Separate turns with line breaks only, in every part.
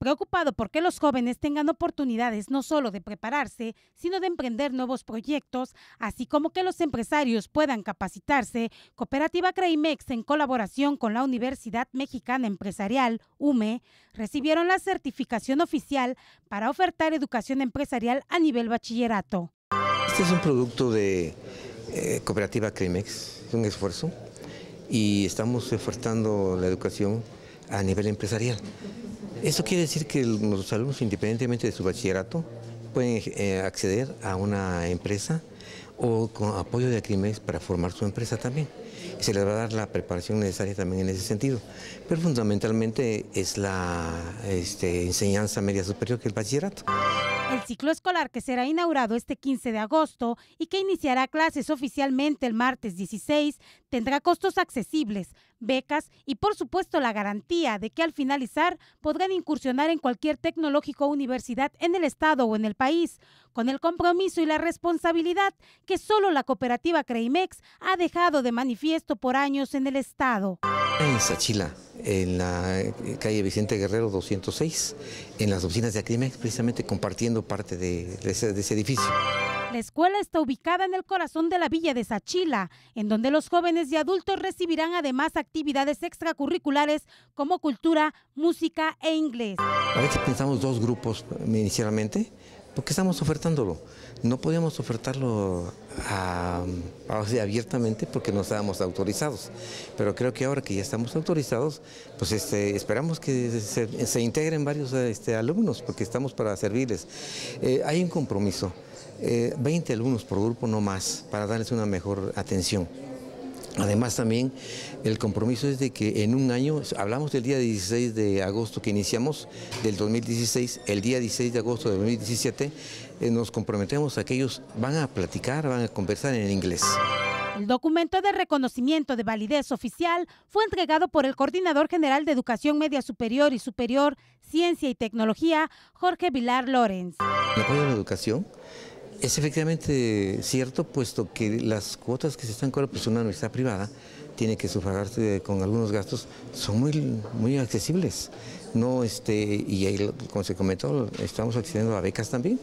preocupado por que los jóvenes tengan oportunidades no solo de prepararse, sino de emprender nuevos proyectos, así como que los empresarios puedan capacitarse, Cooperativa CREIMEX, en colaboración con la Universidad Mexicana Empresarial, UME, recibieron la certificación oficial para ofertar educación empresarial a nivel bachillerato.
Este es un producto de eh, Cooperativa CREIMEX, es un esfuerzo, y estamos ofertando la educación a nivel empresarial. Eso quiere decir que los alumnos, independientemente de su bachillerato, pueden eh, acceder a una empresa o con apoyo de Acrimex para formar su empresa también. Se les va a dar la preparación necesaria también en ese sentido. Pero fundamentalmente es la este, enseñanza media superior, que el bachillerato.
El ciclo escolar que será inaugurado este 15 de agosto y que iniciará clases oficialmente el martes 16, Tendrá costos accesibles, becas y por supuesto la garantía de que al finalizar podrán incursionar en cualquier tecnológico o universidad en el estado o en el país, con el compromiso y la responsabilidad que solo la cooperativa Creimex ha dejado de manifiesto por años en el estado.
En Sachila, en la eh, calle Vicente Guerrero 206, en las oficinas de CREIMEX, precisamente compartiendo parte de ese edificio.
La escuela está ubicada en el corazón de la villa de Sachila, en donde los jóvenes y adultos recibirán además actividades extracurriculares como cultura, música e inglés.
A veces pensamos dos grupos eh, inicialmente, ¿Por qué estamos ofertándolo? No podíamos ofertarlo abiertamente porque no estábamos autorizados, pero creo que ahora que ya estamos autorizados, pues este, esperamos que se, integren varios este, alumnos porque estamos para servirles. Eh, hay un compromiso, 20 eh, alumnos por grupo no más, para darles una mejor atención. Además también el compromiso es de que en un año, hablamos del día 16 de agosto que iniciamos del 2016, el día 16 de agosto de 2017, eh, nos comprometemos a que ellos van a platicar, van a conversar en inglés.
El documento de reconocimiento de validez oficial fue entregado por el Coordinador General de Educación Media Superior y Superior, Ciencia y Tecnología, Jorge Vilar Lorenz.
apoyo a la educación es efectivamente cierto, puesto que las cuotas que se están cobrando pues una universidad privada tiene que sufragarse con algunos gastos, son muy, muy accesibles. No, este, y ahí, como se comentó, estamos accediendo a becas también.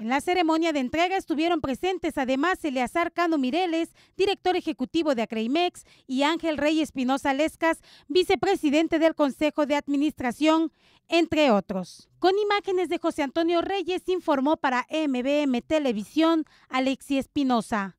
En la ceremonia de entrega estuvieron presentes además Eleazar Cano Mireles, director ejecutivo de Acreimex, y Ángel Rey Espinosa Lescas, vicepresidente del Consejo de Administración, entre otros. Con imágenes de José Antonio Reyes informó para MBM Televisión Alexi Espinosa.